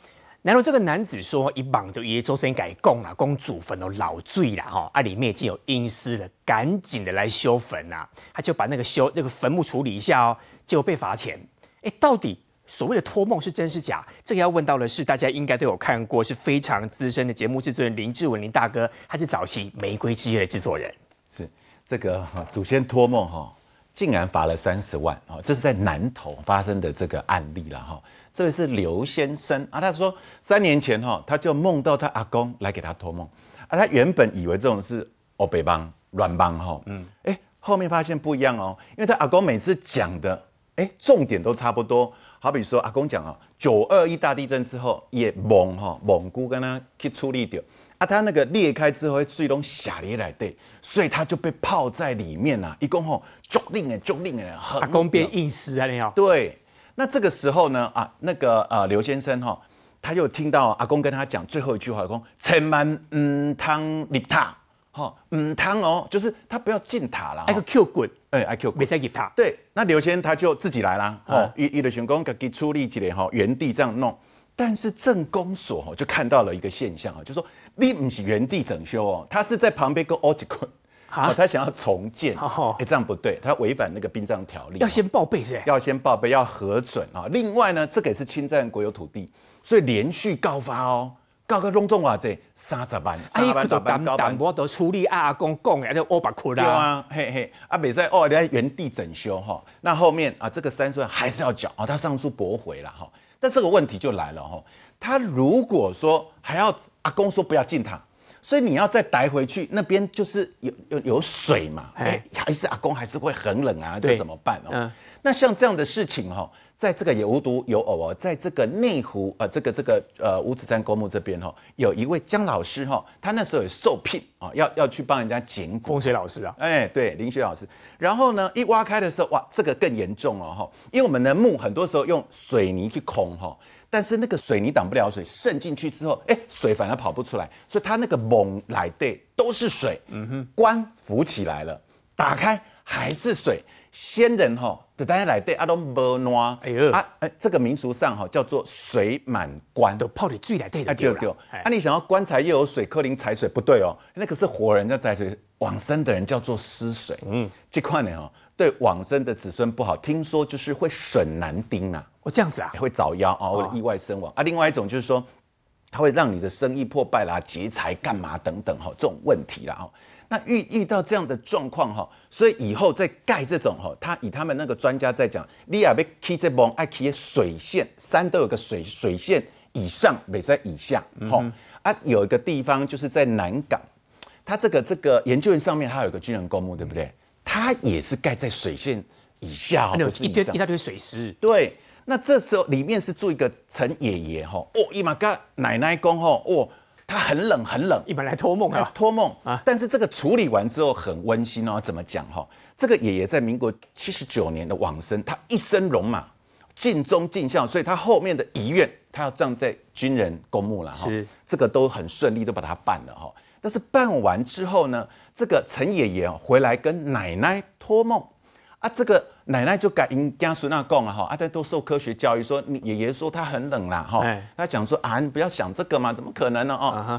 然后这个男子说：“一绑就一，周身改供啊，供祖坟都老醉了哈！啊，里面已经有阴尸了，赶紧的来修坟呐！他就把那个修那个坟墓处理一下哦，结果被罚钱。哎，到底所谓的托梦是真是假？这个要问到的是大家应该都有看过，是非常资深的节目制作人林志文林大哥，他是早期玫瑰之夜的制作人。是这个祖先托梦哈，竟然罚了三十万啊！这是在南投发生的这个案例了哈。”这位是刘先生啊，他说三年前哈，他就梦到他阿公来给他托梦啊，他原本以为这种是欧北帮软帮哈，嗯，哎，后面发现不一样哦，因为他阿公每次讲的，哎，重点都差不多，好比说阿公讲啊，九二一大地震之后，也蒙哈蒙古跟他去处理掉，啊，他那个裂开之后，会最终下裂来对，所以他就被泡在里面啦，一共吼，救命哎，救命哎，阿公变硬尸啊你要？对。那这个时候呢，啊，那个呃，刘先生哈，他又听到阿公跟他讲最后一句话，公千万唔汤立塔，哈，唔汤哦，就是他不要进塔了，IQ 滚，哎，IQ，别再入塔。对，那刘先生他就自己来啦，吼，一一的玄功给佮出力起来，哈，原地这样弄。但是正公所就看到了一个现象啊，就说你不是原地整修哦，他是在旁边跟奥吉坤。啊、他想要重建，哎，这样不对，他违反那个殡葬条例，要先报备，是？要先报备，要核准啊。另外呢，这个也是侵占国有土地，所以连续告发哦，告个隆重华这三十万，哎，这个胆胆，不得处理阿公讲，阿这欧巴坤啦，对啊，嘿嘿，啊，北赛哦，人家原地整修哈，那后面啊，这个三十万还是要缴啊，他上诉驳回了哈，但这个问题就来了哈，他如果说还要阿公说不要进堂。所以你要再抬回去，那边就是有有有水嘛，哎，还是阿公还是会很冷啊，这怎么办哦？嗯，那像这样的事情哈，在这个也无独有偶哦，在这个内湖呃，这个这个呃五子山公墓这边哈，有一位姜老师哈，他那时候也受聘啊，要要去帮人家捡骨。风老师啊，哎，对，林雪老师。然后呢，一挖开的时候，哇，这个更严重哦，哈，因为我们的墓很多时候用水泥去空哈。但是那个水泥挡不了水，渗进去之后，哎，水反而跑不出来，所以它那个蒙来地都是水，嗯哼，关浮起来了，打开还是水，先人哈。就大家来对阿龙无乱，哎呦啊，哎，这个民俗上哈叫做水满棺，都泡的水来对的对了。啊，你想要棺材又有水，克林踩水不对哦，那个是活人叫踩水，往生的人叫做湿水。嗯，这块呢哈，对往生的子孙不好，听说就是会损男丁啊，哦这样子啊，会早夭啊，或者意外身亡啊。另外一种就是说，它会让你的生意破败啦、劫财干嘛等等哈，这种问题啦啊。那遇遇到这样的状况哈，所以以后再盖这种哈，他以他们那个专家在讲，你阿被起这帮爱起水线，山都有个水水线以上，没在以下哈。啊，有一个地方就是在南港，他这个这个研究员上面他有个军人公墓，对不对？他也是盖在水线以下，不是一堆一大堆水尸。对，那这时候里面是住一个陈爷爷哈，哦，伊妈嘎奶奶公吼，哦。他很冷，很冷，一般来托梦啊，托梦啊。但是这个处理完之后很温馨哦，怎么讲哈？这个爷爷在民国七十九年的往生，他一生戎马，尽忠尽孝，所以他后面的遗愿，他要葬在军人公墓了哈。是，这个都很顺利，都把它办了哈。但是办完之后呢，这个陈爷爷回来跟奶奶托梦。啊，这个奶奶就感应家属那讲啊哈，啊，都都受科学教育说，你爷爷说他很冷啦哈，他讲说啊，你不要想这个嘛，怎么可能呢哦，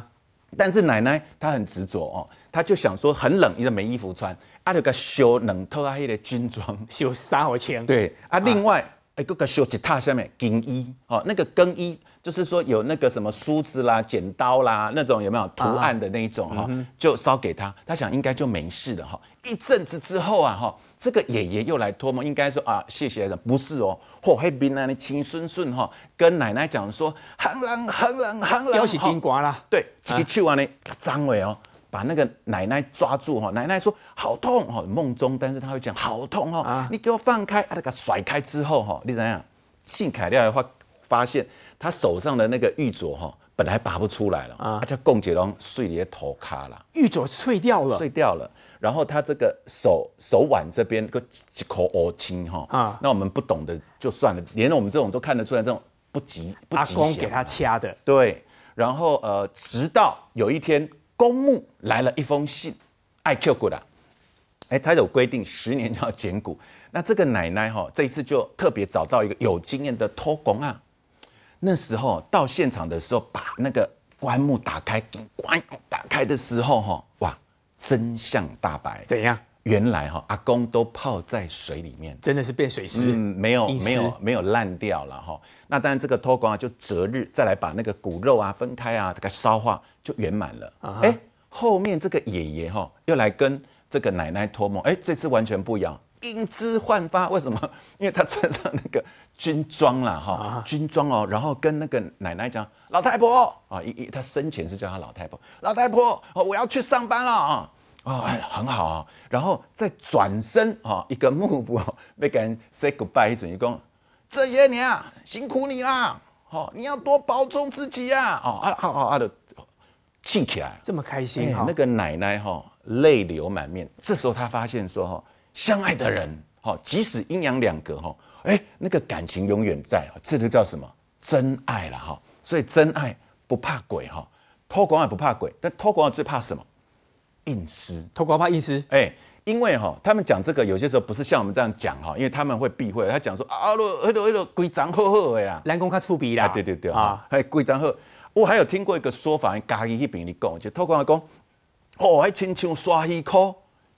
但是奶奶她很执着哦，她就想说很冷，你个没衣服穿，啊，就个修冷透阿黑的军装，修杀我钱，对，啊另外。哎，哥哥，修吉他下面更衣，哦，那个更衣就是说有那个什么梳子啦、剪刀啦，那种有没有图案的那一种哈，就烧给他，他想应该就没事了哈。一阵子之后啊，哈，这个爷爷又来托梦，应该说啊，谢谢了，不是哦，嚯、或黑兵呢，亲孙孙哈，跟奶奶讲说很冷很冷很冷，又是金瓜啦，对，这个去啊呢，脏了哦。把那个奶奶抓住哈，奶奶说好痛哈，梦中，但是他会讲好痛哈，你给我放开，那个甩开之后哈，你怎样？信凯料的话，发现他手上的那个玉镯哈，本来拔不出来了，啊，叫贡杰龙碎裂头卡了，玉镯碎掉了，碎掉了，然后他这个手手腕这边个几口青哈，啊，那我们不懂的就算了，连我们这种都看得出来这种不吉不吉阿公给他掐的，对，然后呃，直到有一天。公墓来了一封信，爱 Q 股的，哎，他有规定十年就要减股。那这个奶奶哈，这一次就特别找到一个有经验的托公啊。那时候到现场的时候，把那个棺木打开，关打开的时候哈，哇，真相大白。怎样？原来哈阿公都泡在水里面，真的是变水师，嗯，没有没有没有烂掉了哈。那当然这个脱光啊，就择日再来把那个骨肉啊分开啊，这个烧化就圆满了。哎，后面这个爷爷哈又来跟这个奶奶托梦，哎，这次完全不一样，英姿焕发。为什么？因为他穿上那个军装了哈，军装哦，然后跟那个奶奶讲，老太婆啊，一一他生前是叫他老太婆，老太婆，我要去上班了啊。啊，很好啊，然后再转身，哈，一个 move，人 say goodbye，一转，一共这些年啊，辛苦你啦，哈，你要多保重自己呀，哦，啊，好好，阿的，站起来，这么开心，那个奶奶哈，泪流满面。这时候她发现说，哈，相爱的人，哈，即使阴阳两隔，哈，哎，那个感情永远在啊，这就叫什么真爱了，哈，所以真爱不怕鬼，哈，脱光也不怕鬼，但脱光最怕什么？医师，偷瓜怕医师，哎，因为哈，他们讲这个有些时候不是像我们这样讲哈，因为他们会避讳。他讲说，啊咯，哎咯，哎咯，规章好好的呀，人工卡粗鄙啦，对对对啊，哎，规章好，我还有听过一个说法，家己去边你讲，就偷瓜讲，哦，还亲像刷黑口。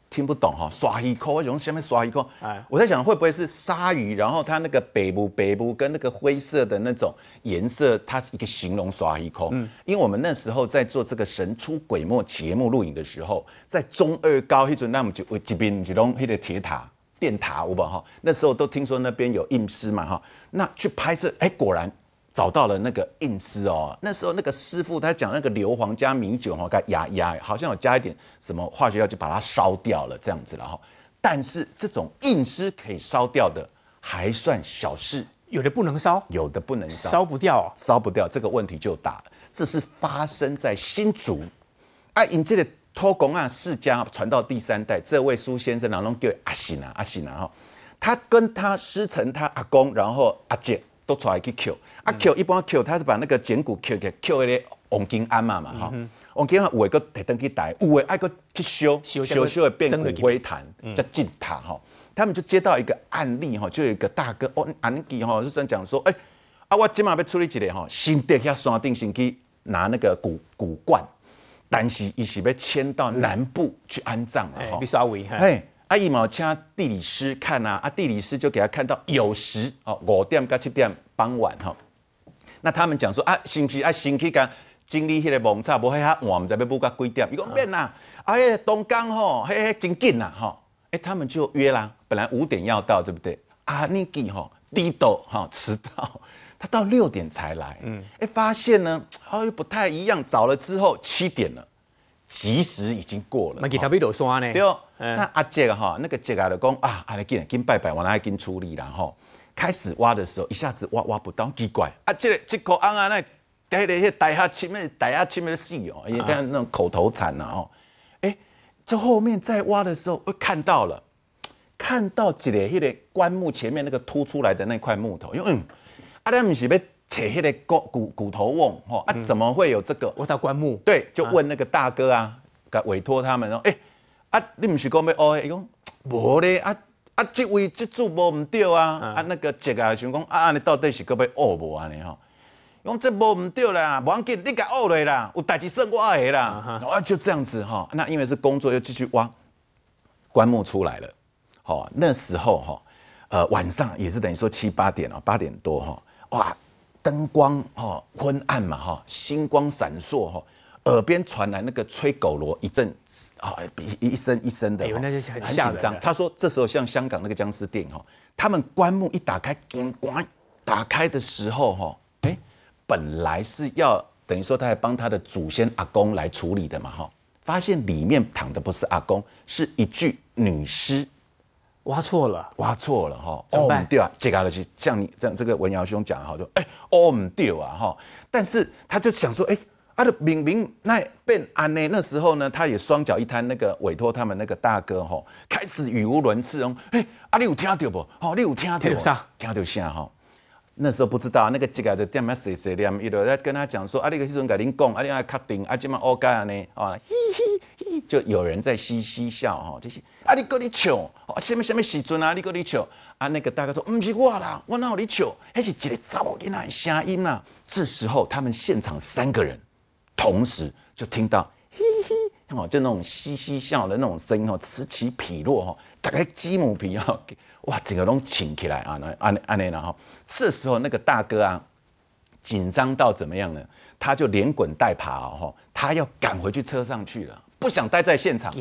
听不懂哈，刷一口形用下面鲨鱼口，哎，我在想会不会是鲨鱼，然后它那个北部北部跟那个灰色的那种颜色，它是一个形容鲨鱼口。嗯，因为我们那时候在做这个神出鬼没节目录影的时候，在中二高，那那么就有一边就弄那个铁塔、电塔，好不哈，那时候都听说那边有印尸嘛，哈，那去拍摄，哎，果然。找到了那个印丝哦，那时候那个师傅他讲那个硫磺加米酒哈，给压压，好像有加一点什么化学药，就把它烧掉了这样子了哈。但是这种印丝可以烧掉的还算小事，有的不能烧，有的不能烧不掉哦，烧不掉这个问题就大了。这是发生在新竹啊，印兹的托公啊世家传到第三代，这位苏先生然后叫阿喜娜。阿喜娜哈，他跟他师承他阿公，然后阿姐。都出来去捡，啊捡！一般捡他是把那个捡骨捡捡那些黄金安嘛嘛哈，王金安有的搁提灯去抬，有的爱搁去修修修修会变骨灰坛，叫进塔哈。他们就接到一个案例哈，就有一个大哥哦，安吉哈就这样讲说，哎，啊我今嘛要处理一个哈，新德克山顶先去拿那个骨骨罐，但是伊是要迁到南部去安葬嘛哈，你稍微哈。阿姨嘛，请地理师看呐，啊，地理师就给他看到有时哦五点到七点傍晚哈，那他们讲说啊是不是啊先去天，经历迄个梦差无遐晚，唔知要补到几点？伊讲免啦，阿遐当天吼，嘿嘿真紧啦吼，哎他们就约啦，本来五点要到对不对？啊，你记吼，迟到哈，迟到，他到六点才来，嗯，哎发现呢，哦又不太一样，早了之后七点了。其实已经过了。那其他比罗山呢？对哦，那阿杰哈，那个杰啊就讲啊，阿杰紧拜拜我了，阿杰出力了吼。开始挖的时候，一下子挖挖不到，奇怪。啊！这个这哥，阿阿那戴的那些大下前面、大下前面的戏哦，也为那种口头禅呐哦。哎，这后面在挖的时候，看到了，看到杰的那棺木前面那个凸出来的那块木头，因为嗯，阿杰不是被。扯迄个骨骨骨头瓮吼啊，怎么会有这个？我到棺木。对，就问那个大哥啊，个委托他们哦。哎啊，你唔是讲要挖？伊讲无咧啊啊，即位即主无唔对啊啊，那个一啊想讲啊，你到底是搁要挖无安尼吼？伊讲这无毋对啦，无要紧，你甲挖来啦，有代志算我诶啦。啊，就这样子哈。那因为是工作，又继续挖棺木出来了。好，那时候哈，呃，晚上也是等于说七八点哦，八点多哈，哇。灯光哈昏暗嘛哈星光闪烁哈，耳边传来那个吹狗锣一阵啊一一声一声的，有那些很紧张。他说这时候像香港那个僵尸电影哈，他们棺木一打开咣咣，打开的时候哈哎，本来是要等于说他还帮他的祖先阿公来处理的嘛哈，发现里面躺的不是阿公，是一具女尸。挖错了，挖错了哈，哦唔啊，这个就是像你这样，这个文尧兄讲的哈，就哎哦唔对啊哈，但是他就想说，哎，啊，的明明那变安呢？那时候呢，他也双脚一摊，那个委托他们那个大哥哈，开始语无伦次哦，哎，啊，你有听到不？哦，你有听听到啥？听到啥哈，那时候不知道那个这个就点样写写念，伊就在跟他讲说，啊，你个时阵改玲讲，啊，你爱确定啊，即嘛 OK 安呢？哦，嘿嘿。就有人在嘻嘻笑哈，就是啊你哥你笑，什么什么时阵啊你哥你笑啊那个大哥说不是我啦，我哪里笑，还是一个噪音啦声音啦。这时候他们现场三个人同时就听到嘿嘿，哦，就那种嘻嘻笑的那种声音哈，此起彼落哈，打开鸡母皮哈，哇整个拢请起来啊那安那啊那了哈。这时候那个大哥啊紧张到怎么样呢？他就连滚带爬哦，他要赶回去车上去了。不想待在现场，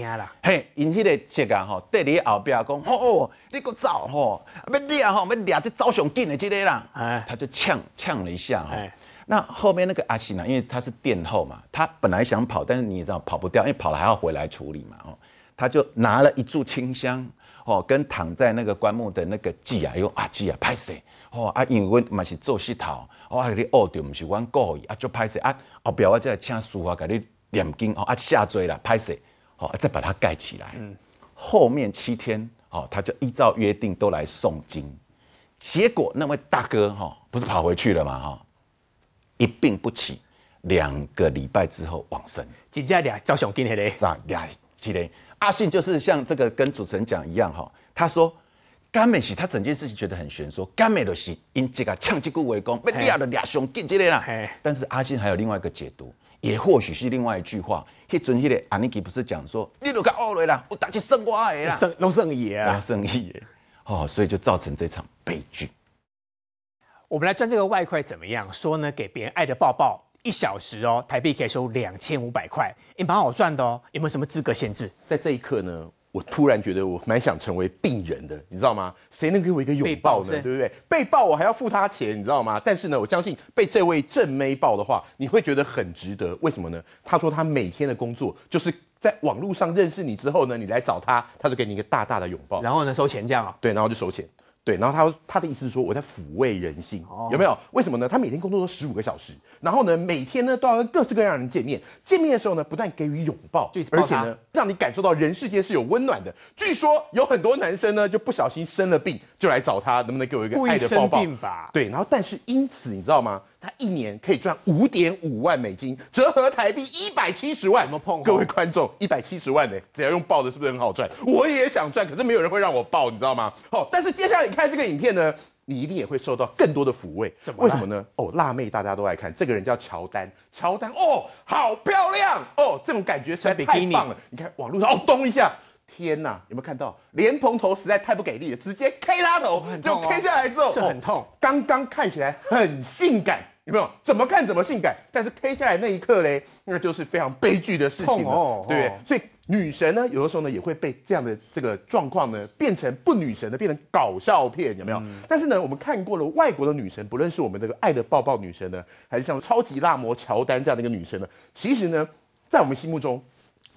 嘿，因迄个姐啊吼，得你后边讲，哦，你佫走吼，要你啊吼，要掠这走上紧的这个啦，哎，他就呛呛了一下吼，那后面那个阿信啊，因为他是殿后嘛，他本来想跑，但是你也知道跑不掉，因为跑了还要回来处理嘛，哦，他就拿了一炷清香，哦，跟躺在那个棺木的那个妓啊，有阿妓啊，拍死，哦，啊，因为嘛是做戏头，哦，啊，你恶掉唔是冤故意，啊，就拍死啊，后边我再来请师傅啊，佮你。两金哦，啊下坠了拍谁，哦再把它盖起来。嗯，后面七天哦，他就依照约定都来诵经。结果那位大哥哈，不是跑回去了吗？哈，一病不起，两个礼拜之后往生。真加俩，找兄弟嘞嘞。是俩几嘞？阿信就是像这个跟主持人讲一样哈，他说甘美喜，他整件事情觉得很悬，说，甘美罗喜因这个抢这过为公，没别的俩兄弟这嘞啦。但是阿信还有另外一个解读。也或许是另外一句话，他准他个阿尼基不是讲说，你都搞欧了啦，我打击生我爱啊，生拢生爷啊，生爷，哦，所以就造成这场悲剧。我们来赚这个外快怎么样？说呢，给别人爱的抱抱一小时哦，台币可以收两千五百块，也蛮好赚的哦。有没有什么资格限制？在这一刻呢？我突然觉得我蛮想成为病人的，你知道吗？谁能给我一个拥抱呢？对不对？被抱我还要付他钱，你知道吗？但是呢，我相信被这位正妹抱的话，你会觉得很值得。为什么呢？他说他每天的工作就是在网络上认识你之后呢，你来找他，他就给你一个大大的拥抱。然后呢，收钱这样啊？对，然后就收钱。对，然后他他的意思是说我在抚慰人心，有没有？为什么呢？他每天工作都十五个小时，然后呢，每天呢都要跟各式各样的人见面，见面的时候呢不断给予拥抱，而且呢让你感受到人世间是有温暖的。据说有很多男生呢就不小心生了病就来找他，能不能给我一个爱的拥抱？对，然后但是因此你知道吗？他一年可以赚五点五万美金，折合台币一百七十万。怎么碰？各位观众，一百七十万呢？只要用报的，是不是很好赚？我也想赚，可是没有人会让我报，你知道吗？哦，但是接下来你看这个影片呢，你一定也会受到更多的抚慰。怎么？为什么呢？哦，辣妹大家都爱看。这个人叫乔丹，乔丹哦，好漂亮哦，这种感觉实在太棒了。你看网络上，哦咚一下，天呐，有没有看到？莲蓬头实在太不给力了，直接 K 他头，就 K 下来之后，这很痛。刚刚看起来很性感。有没有怎么看怎么性感，但是 K 下来那一刻嘞，那就是非常悲剧的事情了，对。所以女神呢，有的时候呢也会被这样的这个状况呢，变成不女神的，变成搞笑片，有没有？但是呢，我们看过了外国的女神，不论是我们这个爱的抱抱女神呢，还是像超级辣模乔丹这样的一个女神呢，其实呢，在我们心目中。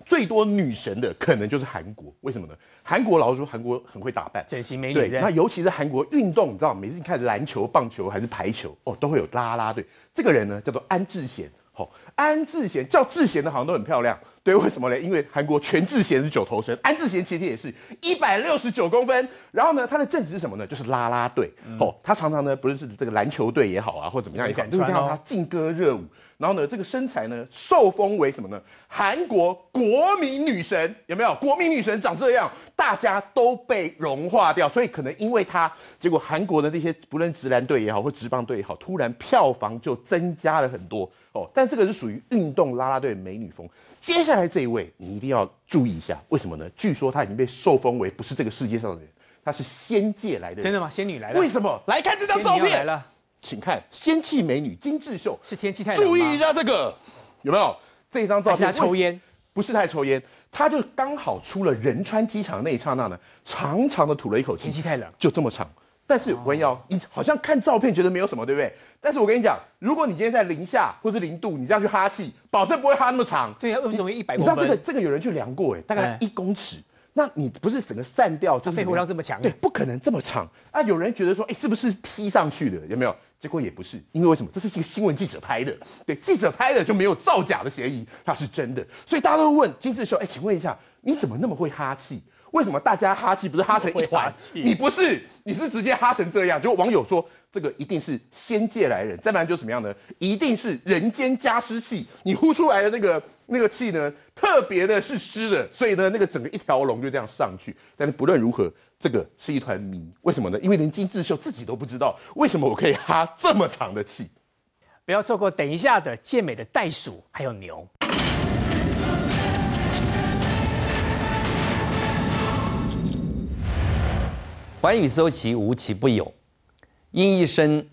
最多女神的可能就是韩国，为什么呢？韩国老实说，韩国很会打扮、整形美女。对，那尤其是韩国运动，你知道，每次你看篮球、棒球还是排球，哦，都会有啦啦队。这个人呢，叫做安智贤。好，安智贤叫智贤的，好像都很漂亮。对，为什么呢？因为韩国全智贤是九头身，安智贤其实也是一百六十九公分。然后呢，他的正职是什么呢？就是啦啦队。哦，他常常呢，不论是这个篮球队也好啊，或怎么样也好，都会让他劲歌热舞。然后呢，这个身材呢，受封为什么呢？韩国国民女神有没有？国民女神长这样，大家都被融化掉。所以可能因为她，结果韩国的那些不论直男队也好，或直棒队也好，突然票房就增加了很多哦。但这个是属于运动啦啦队美女风。接下来这一位，你一定要注意一下，为什么呢？据说她已经被受封为不是这个世界上的人，她是仙界来的。真的吗？仙女来的？为什么？来看这张照片。请看仙气美女金智秀，是天气太冷注意一下这个，有没有这张照片？抽烟？不是太抽烟，他就刚好出了仁川机场那一刹那呢，长长的吐了一口，气。天气太冷，就这么长。但是文瑶，你好像看照片觉得没有什么，对不对？但是我跟你讲，如果你今天在零下或是零度，你这样去哈气，保证不会哈那么长。对啊，为什么一百？你知道这个这个有人去量过哎，大概一公尺。那你不是整个散掉，就肺活量这么强？对，不可能这么长。啊，有人觉得说，哎，是不是 P 上去的？有没有？结果也不是，因为为什么？这是一个新闻记者拍的，对记者拍的就没有造假的嫌疑，它是真的。所以大家都问金智秀：“哎，请问一下，你怎么那么会哈气？为什么大家哈气不是哈成一团？气？你不是，你是直接哈成这样。”就网友说这个一定是仙界来人，再不然就怎么样呢？一定是人间加湿器，你呼出来的那个。那个气呢，特别的是湿的，所以呢，那个整个一条龙就这样上去。但是不论如何，这个是一团谜，为什么呢？因为连金智秀自己都不知道为什么我可以哈这么长的气。不要错过，等一下的健美的袋鼠还有牛。寰宇收奇，无奇不有。因一身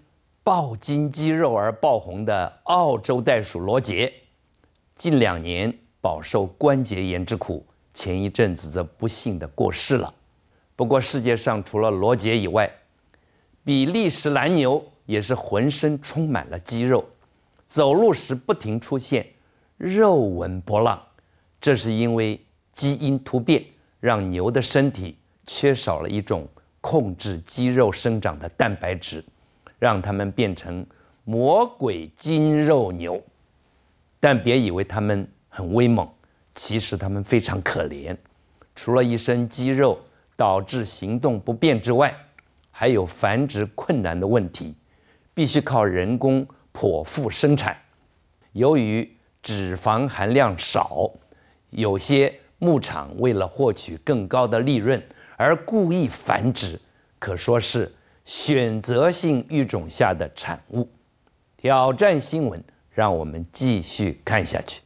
暴金肌肉而爆红的澳洲袋鼠罗杰。近两年饱受关节炎之苦，前一阵子则不幸的过世了。不过世界上除了罗杰以外，比利时蓝牛也是浑身充满了肌肉，走路时不停出现肉纹波浪，这是因为基因突变让牛的身体缺少了一种控制肌肉生长的蛋白质，让它们变成魔鬼筋肉牛。但别以为他们很威猛，其实他们非常可怜，除了一身肌肉导致行动不便之外，还有繁殖困难的问题，必须靠人工剖腹生产。由于脂肪含量少，有些牧场为了获取更高的利润而故意繁殖，可说是选择性育种下的产物。挑战新闻。让我们继续看下去。